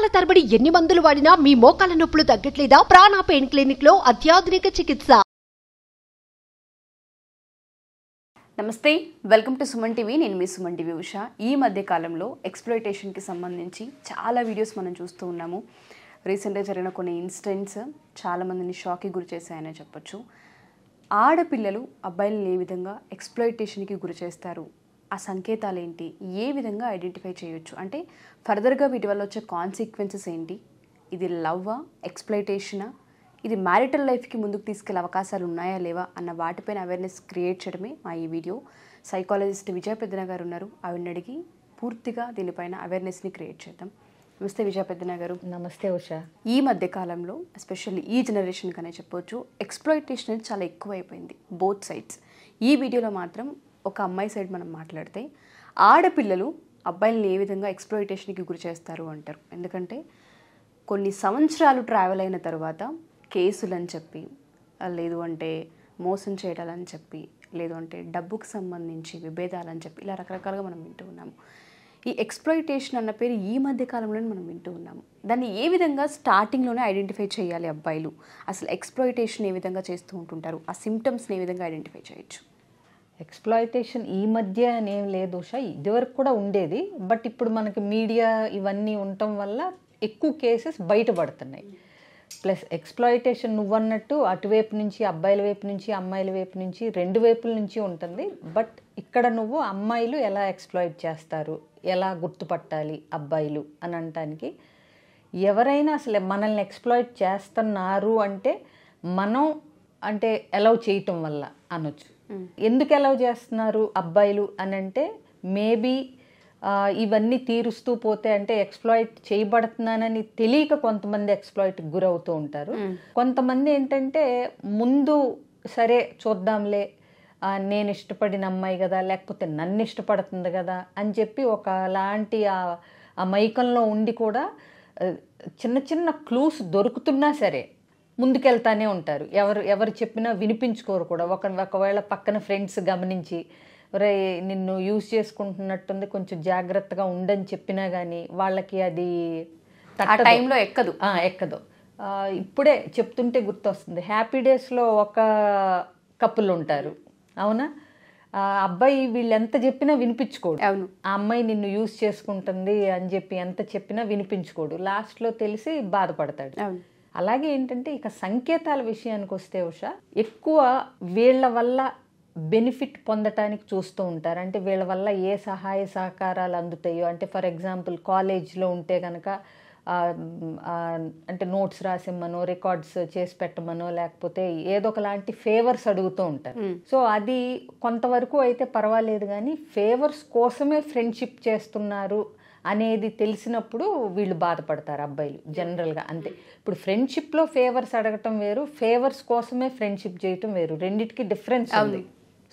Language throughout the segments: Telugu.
నెలల తరబడి ఎన్ని మందులు వాడినా మీ మోకాల నొప్పులు తగ్గట్లేదా ప్రాణ పెయిన్ క్లినిక్ లో అత్యాధునిక చికిత్స నమస్తే వెల్కమ్ టు సుమన్ టీవీ నేను మీ సుమన్ టీవీ ఉష ఈ మధ్య కాలంలో ఎక్స్ప్లోయిటేషన్కి సంబంధించి చాలా వీడియోస్ మనం చూస్తూ ఉన్నాము రీసెంట్గా జరిగిన కొన్ని ఇన్సిడెంట్స్ చాలామందిని షాక్కి గురి చేశాయనే చెప్పొచ్చు ఆడపిల్లలు అబ్బాయిలను ఏ విధంగా ఎక్స్ప్లోయిటేషన్కి గురి చేస్తారు ఆ సంకేతాలు ఏంటి ఏ విధంగా ఐడెంటిఫై చేయొచ్చు అంటే ఫర్దర్గా వీటి వల్ల వచ్చే కాన్సిక్వెన్సెస్ ఏంటి ఇది లవ్వా ఎక్స్ప్లైటేషనా ఇది మ్యారిటల్ లైఫ్కి ముందుకు తీసుకెళ్లే అవకాశాలు ఉన్నాయా లేవా అన్న వాటిపైన అవేర్నెస్ క్రియేట్ చేయడమే మా ఈ వీడియో సైకాలజిస్ట్ విజయ పెద్దన గారు ఉన్నారు ఆవిడని అడిగి పూర్తిగా దీనిపైన అవేర్నెస్ని క్రియేట్ చేద్దాం నమస్తే విజయ పెద్దన గారు నమస్తే ఉషా ఈ మధ్య కాలంలో ఎస్పెషల్లీ ఈ జనరేషన్ కనే చెప్పవచ్చు ఎక్స్ప్లోయిటేషన్ అనేది చాలా ఎక్కువైపోయింది బోత్ సైడ్స్ ఈ వీడియోలో మాత్రం ఒక అమ్మాయి సైడ్ మనం మాట్లాడితే ఆడపిల్లలు అబ్బాయిలను ఏ విధంగా ఎక్స్ప్లోయిటేషన్కి గురి చేస్తారు అంటారు ఎందుకంటే కొన్ని సంవత్సరాలు ట్రావెల్ అయిన తర్వాత కేసులని చెప్పి లేదు అంటే మోసం చేయడాలని చెప్పి లేదు అంటే డబ్బుకు సంబంధించి విభేదాలని చెప్పి ఇలా రకరకాలుగా మనం వింటూ ఉన్నాము ఈ ఎక్స్ప్లోయిటేషన్ అన్న పేరు ఈ మధ్య కాలంలోనే మనం వింటూ ఉన్నాము దాన్ని ఏ విధంగా స్టార్టింగ్లోనే ఐడెంటిఫై చేయాలి అబ్బాయిలు అసలు ఎక్స్ప్లోయిటేషన్ ఏ విధంగా చేస్తూ ఉంటుంటారు ఆ సిమ్టమ్స్ని ఏ విధంగా ఐడెంటిఫై చేయొచ్చు ఎక్స్ప్లాయిటేషన్ ఈ మధ్య అనేం లేదు ఉషా ఇదివరకు కూడా ఉండేది బట్ ఇప్పుడు మనకి మీడియా ఇవన్నీ ఉండటం వల్ల ఎక్కువ కేసెస్ బయటపడుతున్నాయి ప్లస్ ఎక్స్ప్లాయిటేషన్ నువ్వన్నట్టు అటువైపు నుంచి అబ్బాయిల వైపు నుంచి అమ్మాయిల వైపు నుంచి రెండు వైపుల నుంచి ఉంటుంది బట్ ఇక్కడ నువ్వు అమ్మాయిలు ఎలా ఎక్స్ప్లాయిట్ చేస్తారు ఎలా గుర్తుపట్టాలి అబ్బాయిలు అని అనటానికి ఎవరైనా అసలు మనల్ని ఎక్స్ప్లాయిట్ చేస్తున్నారు అంటే మనం అంటే అలౌ చేయటం వల్ల అనొచ్చు ఎందుకు అలౌ చేస్తున్నారు అబ్బాయిలు అని అంటే మేబీ ఇవన్నీ తీరుస్తూ పోతే అంటే ఎక్స్ప్లాయిట్ చేయబడుతున్నానని తెలియక కొంతమంది ఎక్స్ప్లాయిట్ గురవుతూ ఉంటారు hmm. కొంతమంది ఏంటంటే ముందు సరే చూద్దాంలే నేను ఇష్టపడిన అమ్మాయి కదా లేకపోతే నన్ను ఇష్టపడుతుంది కదా అని చెప్పి ఒక లాంటి ఆ మైకంలో ఉండి కూడా చిన్న చిన్న క్లూస్ దొరుకుతున్నా సరే ముందుకెళ్తానే ఉంటారు ఎవరు ఎవరు చెప్పినా వినిపించుకోరు కూడా ఒక ఒకవేళ పక్కన ఫ్రెండ్స్ గమనించి రే నిన్ను యూజ్ చేసుకుంటున్నట్టుంది కొంచెం జాగ్రత్తగా ఉండని చెప్పినా కానీ వాళ్ళకి అది టైంలో ఎక్కదు ఎక్కదు ఇప్పుడే చెప్తుంటే గుర్తొస్తుంది హ్యాపీ డేస్లో ఒక కపుల్ ఉంటారు అవునా అబ్బాయి వీళ్ళు ఎంత చెప్పినా వినిపించుకోడు అవును ఆ అమ్మాయి నిన్ను యూజ్ చేసుకుంటుంది అని చెప్పి ఎంత చెప్పినా వినిపించుకోడు లాస్ట్లో తెలిసి బాధపడతాడు అవును అలాగే ఏంటంటే ఇక సంకేతాల విషయానికి వస్తే ఉష ఎక్కువ వీళ్ళ వల్ల బెనిఫిట్ పొందటానికి చూస్తూ ఉంటారు అంటే వీళ్ళ వల్ల ఏ సహాయ సహకారాలు అందుతాయో అంటే ఫర్ ఎగ్జాంపుల్ కాలేజ్లో ఉంటే కనుక అంటే నోట్స్ రాసిమ్మనో రికార్డ్స్ చేసి పెట్టమనో లేకపోతే ఏదో ఒకలాంటి ఫేవర్స్ అడుగుతూ ఉంటారు సో అది కొంతవరకు అయితే పర్వాలేదు కానీ ఫేవర్స్ కోసమే ఫ్రెండ్షిప్ చేస్తున్నారు అనేది తెలిసినప్పుడు వీళ్ళు బాధపడతారు అబ్బాయిలు జనరల్గా అంతే ఇప్పుడు ఫ్రెండ్షిప్లో ఫేవర్స్ అడగటం వేరు ఫేవర్స్ కోసమే ఫ్రెండ్షిప్ చేయటం వేరు రెండిటికి డిఫరెన్స్ ఉంది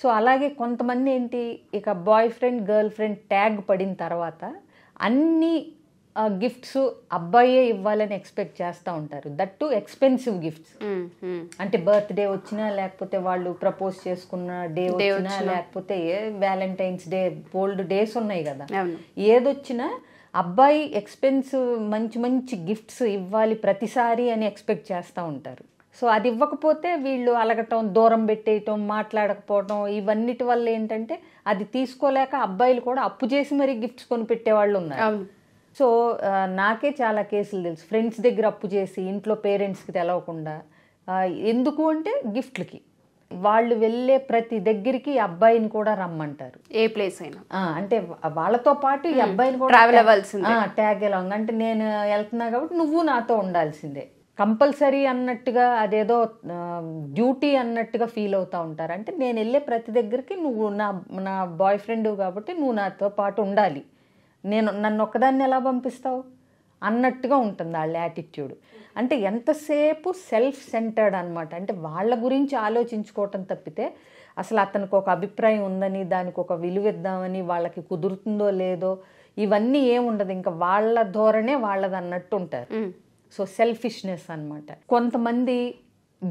సో అలాగే కొంతమంది ఏంటి ఇక boy friend girl friend tag పడిన తర్వాత అన్ని గిఫ్ట్స్ అబ్బాయే ఇవ్వాలని ఎక్స్పెక్ట్ చేస్తూ ఉంటారు దట్ టు ఎక్స్పెన్సివ్ గిఫ్ట్స్ అంటే బర్త్డే వచ్చినా లేకపోతే వాళ్ళు ప్రపోజ్ చేసుకున్న డే వచ్చినా లేకపోతే వ్యాలంటైన్స్ డే బోల్డ్ డేస్ ఉన్నాయి కదా ఏదొచ్చినా అబ్బాయి ఎక్స్పెన్సివ్ మంచి మంచి గిఫ్ట్స్ ఇవ్వాలి ప్రతిసారి అని ఎక్స్పెక్ట్ చేస్తూ ఉంటారు సో అది ఇవ్వకపోతే వీళ్ళు అలగటం దూరం పెట్టేయటం మాట్లాడకపోవటం ఇవన్నిటి వల్ల ఏంటంటే అది తీసుకోలేక అబ్బాయిలు కూడా అప్పు చేసి మరీ గిఫ్ట్స్ వాళ్ళు ఉన్నారు సో నాకే చాలా కేసులు తెలుసు ఫ్రెండ్స్ దగ్గర అప్పు చేసి ఇంట్లో పేరెంట్స్కి తెలవకుండా ఎందుకు అంటే గిఫ్ట్లకి వాళ్ళు వెళ్ళే ప్రతి దగ్గరికి అబ్బాయిని కూడా రమ్మంటారు ఏ ప్లేస్ అయినా అంటే వాళ్ళతో పాటు ఈ అబ్బాయిని కూడా ట్రావెల్ ట్యాగ్ ఎలాంగ్ అంటే నేను వెళ్తున్నా కాబట్టి నువ్వు నాతో ఉండాల్సిందే కంపల్సరీ అన్నట్టుగా అదేదో డ్యూటీ అన్నట్టుగా ఫీల్ అవుతూ ఉంటారు అంటే నేను వెళ్ళే ప్రతి దగ్గరికి నువ్వు నా నా బాయ్ ఫ్రెండ్ కాబట్టి నువ్వు నాతో పాటు ఉండాలి నేను నన్ను ఒక్కదాన్ని ఎలా పంపిస్తావు అన్నట్టుగా ఉంటుంది వాళ్ళ యాటిట్యూడ్ అంటే ఎంతసేపు సెల్ఫ్ సెంటర్డ్ అనమాట అంటే వాళ్ళ గురించి ఆలోచించుకోవటం తప్పితే అసలు అతనికి ఒక అభిప్రాయం ఉందని దానికి ఒక విలువిద్దామని వాళ్ళకి కుదురుతుందో లేదో ఇవన్నీ ఏముండదు ఇంకా వాళ్ళ ధోరణే వాళ్ళది అన్నట్టు ఉంటారు సో సెల్ఫిష్నెస్ అనమాట కొంతమంది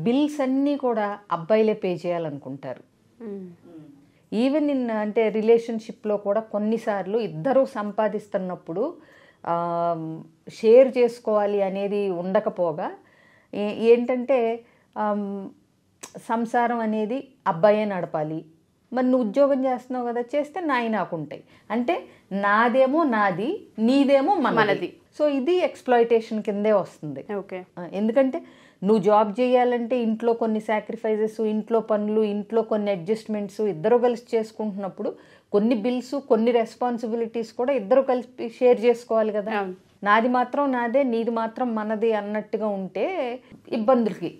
బిల్స్ అన్నీ కూడా అబ్బాయిలే పే చేయాలనుకుంటారు ఈవెన్ ఇన్ అంటే రిలేషన్షిప్లో కూడా కొన్నిసార్లు ఇద్దరు సంపాదిస్తున్నప్పుడు షేర్ చేసుకోవాలి అనేది ఉండకపోగా ఏంటంటే సంసారం అనేది అబ్బాయే నడపాలి మరి నువ్వు ఉద్యోగం చేస్తున్నావు కదా చేస్తే నాయి నాకు ఉంటాయి అంటే నాదేమో నాది నీదేమో మనది సో ఇది ఎక్స్ప్లాయిటేషన్ కిందే వస్తుంది ఓకే ఎందుకంటే నువ్వు జాబ్ చేయాలంటే ఇంట్లో కొన్ని సాక్రిఫైజెస్ ఇంట్లో పనులు ఇంట్లో కొన్ని అడ్జస్ట్మెంట్స్ ఇద్దరు కలిసి చేసుకుంటున్నప్పుడు కొన్ని బిల్స్ కొన్ని రెస్పాన్సిబిలిటీస్ కూడా ఇద్దరు కలిసి షేర్ చేసుకోవాలి కదా నాది మాత్రం నాదే నీది మాత్రం మనది అన్నట్టుగా ఉంటే ఇబ్బందులకి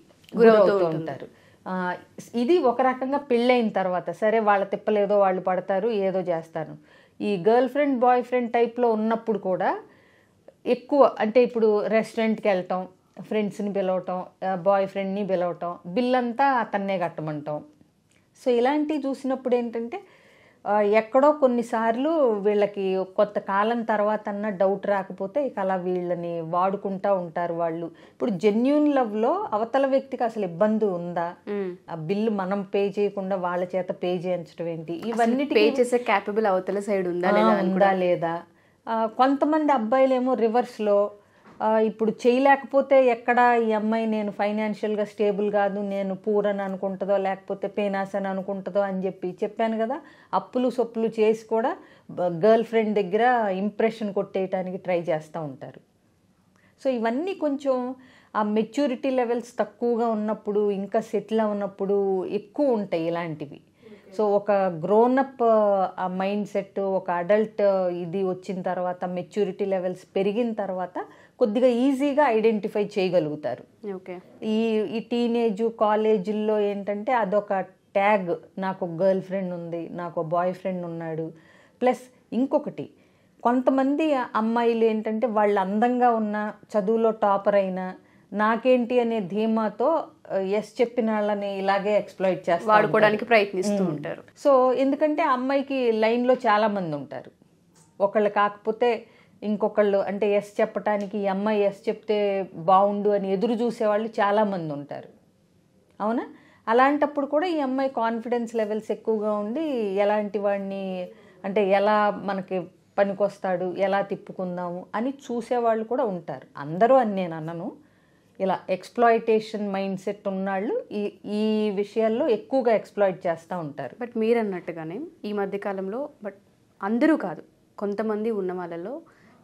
గురవుతూ ఉంటారు ఇది ఒక రకంగా పెళ్ళైన తర్వాత సరే వాళ్ళ తిప్పలేదో వాళ్ళు పడతారు ఏదో చేస్తారు ఈ గర్ల్ ఫ్రెండ్ బాయ్ ఫ్రెండ్ టైప్లో ఉన్నప్పుడు కూడా ఎక్కువ అంటే ఇప్పుడు రెస్టారెంట్కి వెళ్తాం ఫ్రెండ్స్ని పిలవటం బాయ్ ఫ్రెండ్ని పిలవటం బిల్లంతా అతన్నే కట్టమంటాం సో ఇలాంటివి చూసినప్పుడు ఏంటంటే ఎక్కడో కొన్నిసార్లు వీళ్ళకి కొత్త కాలం తర్వాత అన్న డౌట్ రాకపోతే ఇక అలా వీళ్ళని వాడుకుంటా ఉంటారు వాళ్ళు ఇప్పుడు జెన్యున్ లవ్లో అవతల వ్యక్తికి అసలు ఇబ్బంది ఉందా ఆ బిల్లు మనం పే చేయకుండా వాళ్ళ చేత పే చేయించడం ఏంటి ఇవన్నీ పే చేసే క్యాపబుల్ అవతల సైడ్ ఉందా ఉందా లేదా కొంతమంది అబ్బాయిలేమో రివర్స్లో ఇప్పుడు చేయలేకపోతే ఎక్కడ ఈ అమ్మాయి నేను ఫైనాన్షియల్గా స్టేబుల్ కాదు నేను పూర్ అని అనుకుంటుందో లేకపోతే పేనాస్ అని అనుకుంటుందో అని చెప్పి చెప్పాను కదా అప్పులు సొప్పులు చేసి కూడా గర్ల్ ఫ్రెండ్ దగ్గర ఇంప్రెషన్ కొట్టేయటానికి ట్రై చేస్తూ ఉంటారు సో ఇవన్నీ కొంచెం ఆ మెచ్యూరిటీ లెవెల్స్ తక్కువగా ఉన్నప్పుడు ఇంకా సెటిల్ ఉన్నప్పుడు ఎక్కువ ఉంటాయి ఇలాంటివి సో ఒక గ్రోనప్ మైండ్ సెట్ ఒక అడల్ట్ ఇది వచ్చిన తర్వాత మెచ్యూరిటీ లెవెల్స్ పెరిగిన తర్వాత కొద్దిగా ఈజీగా ఐడెంటిఫై చేయగలుగుతారు ఓకే ఈ ఈ టీనేజ్ కాలేజీల్లో ఏంటంటే అదొక ట్యాగ్ నాకు గర్ల్ ఫ్రెండ్ ఉంది నాకు బాయ్ ఫ్రెండ్ ఉన్నాడు ప్లస్ ఇంకొకటి కొంతమంది అమ్మాయిలు ఏంటంటే వాళ్ళు అందంగా ఉన్న చదువులో టాపర్ అయినా నాకేంటి అనే ధీమాతో ఎస్ చెప్పిన వాళ్ళని ఇలాగే ఎక్స్ప్లోయిట్ చేస్తారు వాడుకోవడానికి ప్రయత్నిస్తూ ఉంటారు సో ఎందుకంటే అమ్మాయికి లైన్లో మంది ఉంటారు ఒకళ్ళు కాకపోతే ఇంకొకళ్ళు అంటే ఎస్ చెప్పటానికి ఈ అమ్మాయి ఎస్ చెప్తే బాగుండు అని ఎదురు చూసేవాళ్ళు మంది ఉంటారు అవునా అలాంటప్పుడు కూడా ఈ అమ్మాయి కాన్ఫిడెన్స్ లెవెల్స్ ఎక్కువగా ఉండి ఎలాంటి వాడిని అంటే ఎలా మనకి పనికొస్తాడు ఎలా తిప్పుకుందాము అని చూసేవాళ్ళు కూడా ఉంటారు అందరూ అని నేను అన్నను ఇలా ఎక్స్ప్లాయిటేషన్ మైండ్ సెట్ ఉన్నాళ్ళు ఈ ఈ విషయాల్లో ఎక్కువగా ఎక్స్ప్లాయిట్ చేస్తూ ఉంటారు బట్ మీరు అన్నట్టుగానే ఈ మధ్యకాలంలో బట్ అందరూ కాదు కొంతమంది ఉన్న వాళ్ళలో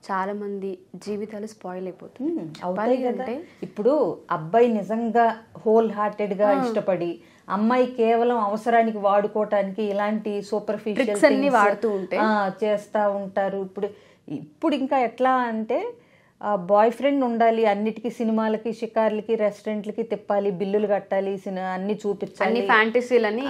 చాలామంది జీవితాలు స్పాయిల్ అయిపోతుంది అంటే ఇప్పుడు అబ్బాయి నిజంగా హోల్ హార్టెడ్గా ఇష్టపడి అమ్మాయి కేవలం అవసరానికి వాడుకోవటానికి ఇలాంటి సూపర్ఫిషియల్ వాడుతూ ఉంటాయి చేస్తూ ఉంటారు ఇప్పుడు ఇప్పుడు ఇంకా ఎట్లా అంటే బాయ్ ఫ్రెండ్ ఉండాలి అన్నిటికీ సినిమాలకి షికార్లకి రెస్టారెంట్లకి తిప్పాలి బిల్లులు కట్టాలి అన్ని చూపించాలి ఫ్యాంటసీలని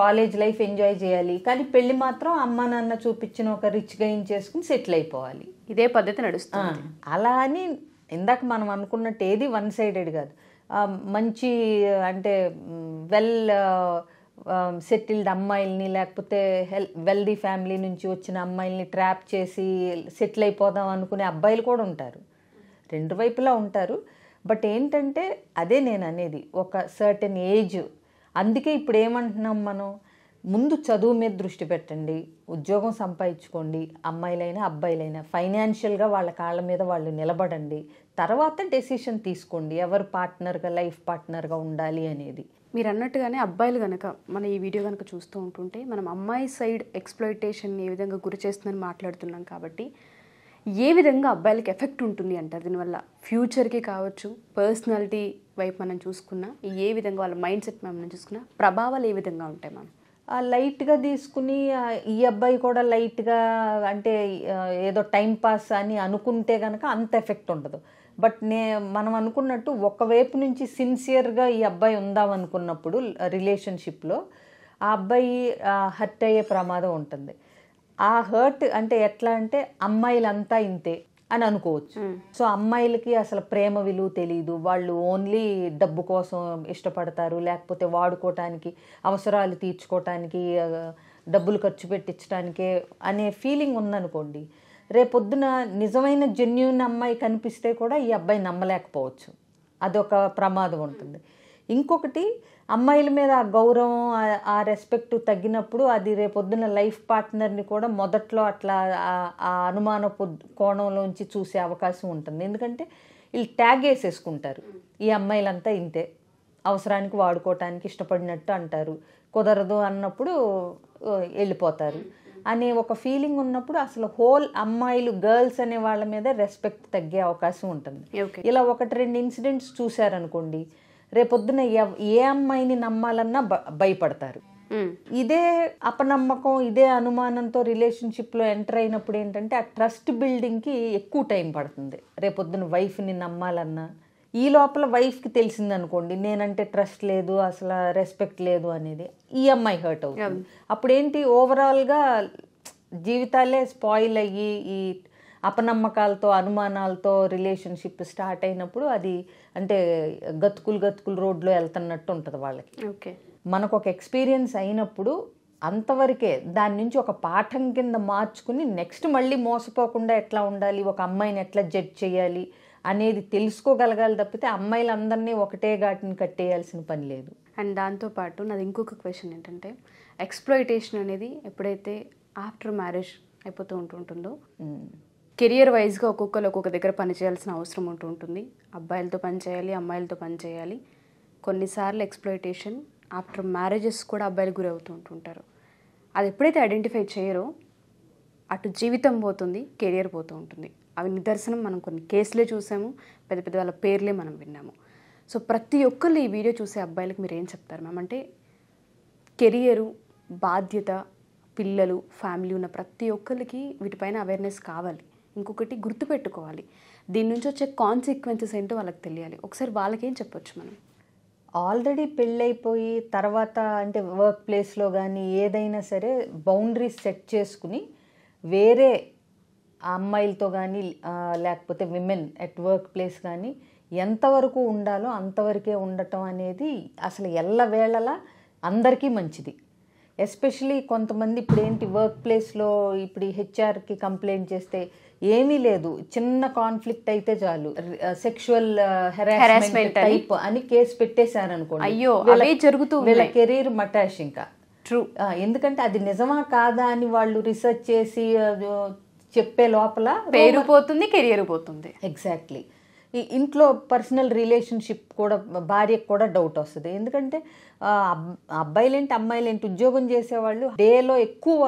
కాలేజ్ లైఫ్ ఎంజాయ్ చేయాలి కానీ పెళ్లి మాత్రం అమ్మ నాన్న చూపించిన ఒక రిచ్ గైన్ చేసుకుని సెటిల్ అయిపోవాలి ఇదే పద్ధతి నడుస్తుంది అలా అని ఇందాక మనం అనుకున్నట్టు ఏది వన్ సైడెడ్ కాదు మంచి అంటే వెల్ సెటిల్డ్ అమ్మాయిల్ని లేకపోతే హెల్ వెల్దీ ఫ్యామిలీ నుంచి వచ్చిన అమ్మాయిల్ని ట్రాప్ చేసి సెటిల్ అయిపోదాం అనుకునే అబ్బాయిలు కూడా ఉంటారు రెండు వైపులా ఉంటారు బట్ ఏంటంటే అదే నేను అనేది ఒక సర్టెన్ ఏజ్ అందుకే ఇప్పుడు ఏమంటున్నాం మనం ముందు చదువు మీద దృష్టి పెట్టండి ఉద్యోగం సంపాదించుకోండి అమ్మాయిలైనా అబ్బాయిలైనా ఫైనాన్షియల్గా వాళ్ళ కాళ్ళ మీద వాళ్ళు నిలబడండి తర్వాత డెసిషన్ తీసుకోండి ఎవరు పార్ట్నర్గా లైఫ్ పార్ట్నర్గా ఉండాలి అనేది మీరు అన్నట్టుగానే అబ్బాయిలు కనుక మన ఈ వీడియో కనుక చూస్తూ ఉంటుంటే మనం అమ్మాయి సైడ్ ఎక్స్ప్లోయిటేషన్ ఏ విధంగా గురి చేస్తుందని మాట్లాడుతున్నాం కాబట్టి ఏ విధంగా అబ్బాయిలకి ఎఫెక్ట్ ఉంటుంది అంటారు దీనివల్ల ఫ్యూచర్కి కావచ్చు పర్సనాలిటీ వైపు మనం చూసుకున్నా ఏ విధంగా వాళ్ళ మైండ్ సెట్ మనం చూసుకున్నా ప్రభావాలు ఏ విధంగా ఉంటాయి మనం లైట్గా తీసుకుని ఈ అబ్బాయి కూడా లైట్గా అంటే ఏదో టైం పాస్ అని అనుకుంటే కనుక అంత ఎఫెక్ట్ ఉండదు బట్ నే మనం అనుకున్నట్టు ఒకవైపు నుంచి సిన్సియర్గా ఈ అబ్బాయి ఉందాం అనుకున్నప్పుడు రిలేషన్షిప్లో ఆ అబ్బాయి హర్ట్ అయ్యే ప్రమాదం ఉంటుంది ఆ హర్ట్ అంటే ఎట్లా అంటే అమ్మాయిలంతా ఇంతే అని అనుకోవచ్చు సో అమ్మాయిలకి అసలు ప్రేమ విలువ తెలియదు వాళ్ళు ఓన్లీ డబ్బు కోసం ఇష్టపడతారు లేకపోతే వాడుకోవటానికి అవసరాలు తీర్చుకోవటానికి డబ్బులు ఖర్చు పెట్టించడానికే అనే ఫీలింగ్ ఉందనుకోండి రేపొద్దున నిజమైన జెన్యున్ అమ్మాయి కనిపిస్తే కూడా ఈ అబ్బాయి నమ్మలేకపోవచ్చు అదొక ప్రమాదం ఉంటుంది ఇంకొకటి అమ్మాయిల మీద ఆ గౌరవం ఆ రెస్పెక్ట్ తగ్గినప్పుడు అది రేపొద్దున లైఫ్ పార్ట్నర్ని కూడా మొదట్లో అట్లా ఆ అనుమాన కోణంలోంచి చూసే అవకాశం ఉంటుంది ఎందుకంటే వీళ్ళు ట్యాగ్ వేసేసుకుంటారు ఈ అమ్మాయిలంతా ఇంతే అవసరానికి వాడుకోవటానికి ఇష్టపడినట్టు అంటారు కుదరదు అన్నప్పుడు వెళ్ళిపోతారు అనే ఒక ఫీలింగ్ ఉన్నప్పుడు అసలు హోల్ అమ్మాయిలు గర్ల్స్ అనే వాళ్ళ మీద రెస్పెక్ట్ తగ్గే అవకాశం ఉంటుంది ఇలా ఒకటి రెండు ఇన్సిడెంట్స్ చూశారనుకోండి రేపొద్దున ఏ అమ్మాయిని నమ్మాలన్నా భయపడతారు ఇదే అపనమ్మకం ఇదే అనుమానంతో రిలేషన్షిప్లో ఎంటర్ అయినప్పుడు ఏంటంటే ఆ ట్రస్ట్ బిల్డింగ్ కి ఎక్కువ టైం పడుతుంది రేపొద్దున వైఫ్ని నమ్మాలన్నా ఈ లోపల వైఫ్కి తెలిసిందనుకోండి నేనంటే ట్రస్ట్ లేదు అసలు రెస్పెక్ట్ లేదు అనేది ఈ అమ్మాయి హర్ట్ అవుతుంది అప్పుడు ఏంటి ఓవరాల్గా జీవితాలే స్పాయిల్ అయ్యి ఈ అపనమ్మకాలతో అనుమానాలతో రిలేషన్షిప్ స్టార్ట్ అయినప్పుడు అది అంటే గతుకులు గతుకులు రోడ్లో వెళ్తున్నట్టు ఉంటుంది వాళ్ళకి ఓకే మనకు ఒక ఎక్స్పీరియన్స్ అయినప్పుడు అంతవరకే దాని నుంచి ఒక పాఠం కింద మార్చుకుని నెక్స్ట్ మళ్ళీ మోసపోకుండా ఎట్లా ఉండాలి ఒక అమ్మాయిని ఎట్లా జడ్జ్ చేయాలి అనేది తెలుసుకోగలగాలి తప్పితే అమ్మాయిలందరినీ ఒకటే ఘాటిని కట్టేయాల్సిన పని లేదు అండ్ దాంతోపాటు నాది ఇంకొక క్వశ్చన్ ఏంటంటే ఎక్స్ప్లోయిటేషన్ అనేది ఎప్పుడైతే ఆఫ్టర్ మ్యారేజ్ అయిపోతూ ఉంటుంటుందో కెరియర్ వైజ్గా ఒక్కొక్కరు ఒక్కొక్క దగ్గర పనిచేయాల్సిన అవసరం ఉంటూ ఉంటుంది అబ్బాయిలతో పనిచేయాలి అమ్మాయిలతో పనిచేయాలి కొన్నిసార్లు ఎక్స్ప్లోయిటేషన్ ఆఫ్టర్ మ్యారేజెస్ కూడా అబ్బాయిలు గురి అవుతూ ఉంటుంటారు అది ఎప్పుడైతే ఐడెంటిఫై చేయరో అటు జీవితం పోతుంది కెరియర్ పోతూ ఉంటుంది అవి నిదర్శనం మనం కొన్ని కేసులే చూసాము పెద్ద పెద్ద వాళ్ళ పేర్లే మనం విన్నాము సో ప్రతి ఒక్కళ్ళు ఈ వీడియో చూసే అబ్బాయిలకు మీరు ఏం చెప్తారు మ్యామ్ అంటే కెరియరు బాధ్యత పిల్లలు ఫ్యామిలీ ఉన్న ప్రతి ఒక్కరికి వీటిపైన అవేర్నెస్ కావాలి ఇంకొకటి గుర్తుపెట్టుకోవాలి దీని నుంచి వచ్చే కాన్సిక్వెన్సెస్ ఏంటో వాళ్ళకి తెలియాలి ఒకసారి వాళ్ళకేం చెప్పొచ్చు మనం ఆల్రెడీ పెళ్ళైపోయి తర్వాత అంటే వర్క్ ప్లేస్లో కానీ ఏదైనా సరే బౌండరీస్ సెట్ చేసుకుని వేరే అమ్మాయిలతో కానీ లేకపోతే విమెన్ అట్ వర్క్ ప్లేస్ కానీ ఎంతవరకు ఉండాలో అంతవరకే ఉండటం అనేది అసలు ఎల్లవేళలా అందరికీ మంచిది ఎస్పెషలీ కొంతమంది ఇప్పుడు ఏంటి వర్క్ ప్లేస్లో ఇప్పుడు హెచ్ఆర్కి కంప్లైంట్ చేస్తే ఏమీ లేదు చిన్న కాన్ఫ్లిక్ట్ అయితే చాలు సెక్షువల్ హెరాస్మెంట్ టైప్ అని కేసు అనుకోండి అయ్యో అలాగే జరుగుతూ వీళ్ళ కెరీర్ మటాష్ ఇంకా ట్రూ ఎందుకంటే అది నిజమా కాదా అని వాళ్ళు రీసెర్చ్ చేసి చెప్పే లోపల పేరు పోతుంది కెరియర్ పోతుంది ఎగ్జాక్ట్లీ ఈ ఇంట్లో పర్సనల్ రిలేషన్షిప్ కూడా భార్యకు కూడా డౌట్ వస్తుంది ఎందుకంటే అబ్బాయిలేంటి అమ్మాయిలేంటి ఉద్యోగం చేసేవాళ్ళు డేలో ఎక్కువ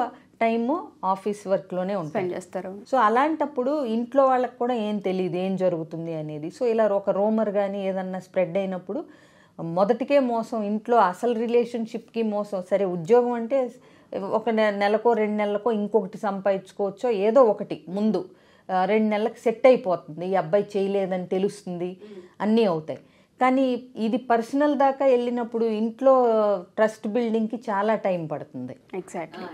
టైమ్ ఆఫీస్ వర్క్లోనే ఉంటాయి చేస్తారు సో అలాంటప్పుడు ఇంట్లో వాళ్ళకి కూడా ఏం తెలియదు ఏం జరుగుతుంది అనేది సో ఇలా ఒక రోమర్ కానీ ఏదన్నా స్ప్రెడ్ అయినప్పుడు మొదటికే మోసం ఇంట్లో అసలు రిలేషన్షిప్కి మోసం సరే ఉద్యోగం అంటే ఒక నెలకో రెండు నెలలకో ఇంకొకటి సంపాదించుకోవచ్చో ఏదో ఒకటి ముందు రెండు నెలలకు సెట్ అయిపోతుంది ఈ అబ్బాయి చేయలేదని తెలుస్తుంది అన్నీ అవుతాయి కానీ ఇది పర్సనల్ దాకా వెళ్ళినప్పుడు ఇంట్లో ట్రస్ట్ బిల్డింగ్కి చాలా టైం పడుతుంది ఎగ్జాక్ట్లీ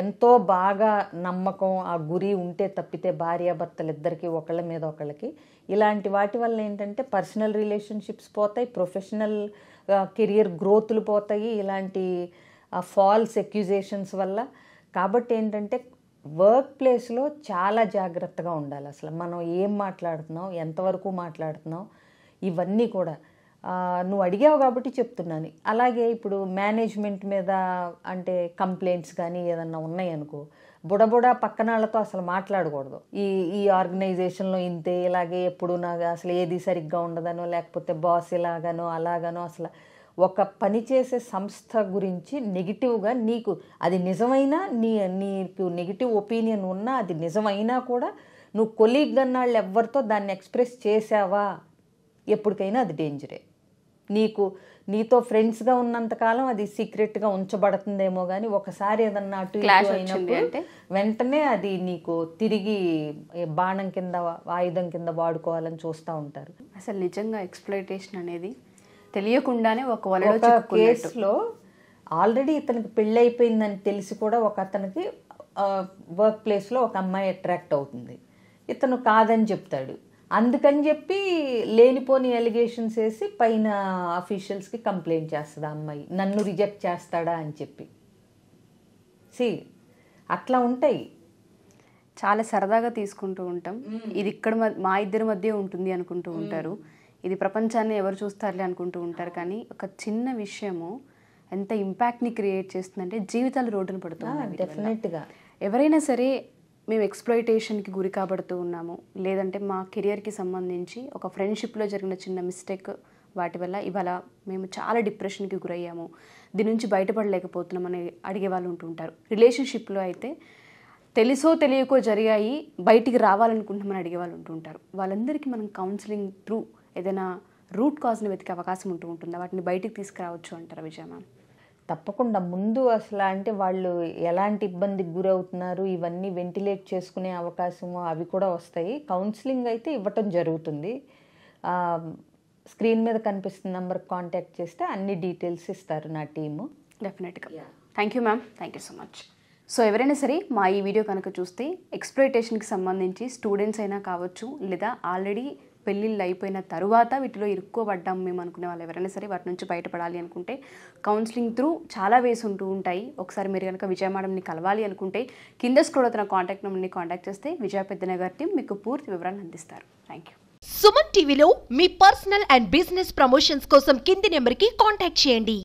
ఎంతో బాగా నమ్మకం ఆ గురి ఉంటే తప్పితే భార్యాభర్తలిద్దరికీ ఒకళ్ళ మీద ఒకళ్ళకి ఇలాంటి వాటి వల్ల ఏంటంటే పర్సనల్ రిలేషన్షిప్స్ పోతాయి ప్రొఫెషనల్ కెరియర్ గ్రోత్లు పోతాయి ఇలాంటి ఫాల్స్ ఎక్యూజేషన్స్ వల్ల కాబట్టి ఏంటంటే వర్క్ ప్లేస్లో చాలా జాగ్రత్తగా ఉండాలి అసలు మనం ఏం మాట్లాడుతున్నాం ఎంతవరకు మాట్లాడుతున్నాం ఇవన్నీ కూడా నువ్వు అడిగావు కాబట్టి చెప్తున్నాను అలాగే ఇప్పుడు మేనేజ్మెంట్ మీద అంటే కంప్లైంట్స్ కానీ ఏదన్నా ఉన్నాయనుకో బుడబుడ వాళ్ళతో అసలు మాట్లాడకూడదు ఈ ఈ ఆర్గనైజేషన్లో ఇంతే ఇలాగే ఎప్పుడు నాకు అసలు ఏది సరిగ్గా ఉండదనో లేకపోతే బాస్ ఇలాగనో అలాగనో అసలు ఒక పని చేసే సంస్థ గురించి నెగిటివ్గా నీకు అది నిజమైనా నీ నీకు నెగిటివ్ ఒపీనియన్ ఉన్నా అది నిజమైనా కూడా నువ్వు కొలీగ్ అన్నాళ్ళు ఎవరితో దాన్ని ఎక్స్ప్రెస్ చేసావా ఎప్పటికైనా అది డేంజరే నీకు నీతో ఫ్రెండ్స్గా ఉన్నంతకాలం అది సీక్రెట్గా ఉంచబడుతుందేమో కానీ ఒకసారి ఏదన్నా అటు అయినప్పుడు వెంటనే అది నీకు తిరిగి బాణం కింద ఆయుధం కింద వాడుకోవాలని చూస్తూ ఉంటారు అసలు నిజంగా ఎక్స్ప్లైటేషన్ అనేది తెలియకుండానే ఒక ఒక కేసులో ఆల్రెడీ ఇతనికి పెళ్ళి అయిపోయిందని తెలిసి కూడా ఒక అతనికి వర్క్ ప్లేస్లో ఒక అమ్మాయి అట్రాక్ట్ అవుతుంది ఇతను కాదని చెప్తాడు అందుకని చెప్పి లేనిపోని ఎలిగేషన్స్ వేసి పైన అఫీషియల్స్కి కంప్లైంట్ చేస్తుంది అమ్మాయి నన్ను రిజెక్ట్ చేస్తాడా అని చెప్పి సి అట్లా ఉంటాయి చాలా సరదాగా తీసుకుంటూ ఉంటాం ఇది ఇక్కడ మా ఇద్దరి మధ్య ఉంటుంది అనుకుంటూ ఉంటారు ఇది ప్రపంచాన్ని ఎవరు చూస్తారులే అనుకుంటూ ఉంటారు కానీ ఒక చిన్న విషయము ఎంత ఇంపాక్ట్ని క్రియేట్ చేస్తుందంటే జీవితాలు రోడ్డున పడుతుంది డెఫినెట్గా ఎవరైనా సరే మేము ఎక్స్ప్లోయిటేషన్కి గురి కాబడుతూ ఉన్నాము లేదంటే మా కెరియర్కి సంబంధించి ఒక ఫ్రెండ్షిప్లో జరిగిన చిన్న మిస్టేక్ వాటి వల్ల ఇవాళ మేము చాలా డిప్రెషన్కి గురయ్యాము దీని నుంచి బయటపడలేకపోతున్నాం అని అడిగే వాళ్ళు ఉంటుంటారు రిలేషన్షిప్లో అయితే తెలుసో తెలియకో జరిగాయి బయటికి రావాలనుకుంటున్నామని అడిగే వాళ్ళు ఉంటుంటారు వాళ్ళందరికీ మనం కౌన్సిలింగ్ త్రూ ఏదైనా రూట్ కాజ్ని వెతికే అవకాశం ఉంటూ ఉంటుందా వాటిని బయటికి తీసుకురావచ్చు అంటారు విజయ మ్యామ్ తప్పకుండా ముందు అసలు అంటే వాళ్ళు ఎలాంటి ఇబ్బందికి గురవుతున్నారు ఇవన్నీ వెంటిలేట్ చేసుకునే అవకాశము అవి కూడా వస్తాయి కౌన్సిలింగ్ అయితే ఇవ్వటం జరుగుతుంది స్క్రీన్ మీద కనిపిస్తున్న నెంబర్కి కాంటాక్ట్ చేస్తే అన్ని డీటెయిల్స్ ఇస్తారు నా టీము డెఫినెట్గా thank you ma'am thank you so much so ఎవరైనా సరే మా ఈ వీడియో కనుక చూస్తే ఎక్స్ప్లోయిటేషన్కి సంబంధించి స్టూడెంట్స్ అయినా కావచ్చు లేదా ఆల్రెడీ పెళ్ళిళ్ళు అయిపోయిన తర్వాత వీటిలో ఇరుక్కోబడ్డాం మేము అనుకునే వాళ్ళు ఎవరైనా సరే వాటి నుంచి బయటపడాలి అనుకుంటే కౌన్సిలింగ్ త్రూ చాలా వేస్ ఉంటూ ఉంటాయి ఒకసారి మీరు కనుక విజయ మేడంని కలవాలి అనుకుంటే కింద స్క్రోల్ అవుతున్న కాంటాక్ట్ నెంబర్ని కాంటాక్ట్ చేస్తే విజయ పెద్దనగర్ టీం మీకు పూర్తి వివరాలు అందిస్తారు థ్యాంక్ యూ సుమన్ టీవీలో మీ పర్సనల్ అండ్ బిజినెస్ ప్రమోషన్స్ కోసం కింది నెంబర్కి కాంటాక్ట్ చేయండి